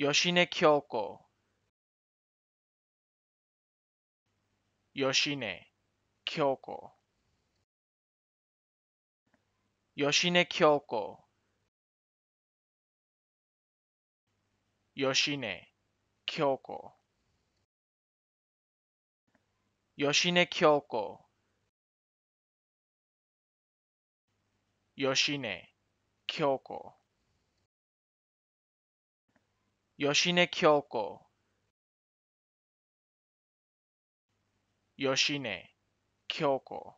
여신의 키오코 여신의 키오코 여신의 키오코 여신의 키오코 여신의 키오코 여신의 키오코 吉根京子吉根京子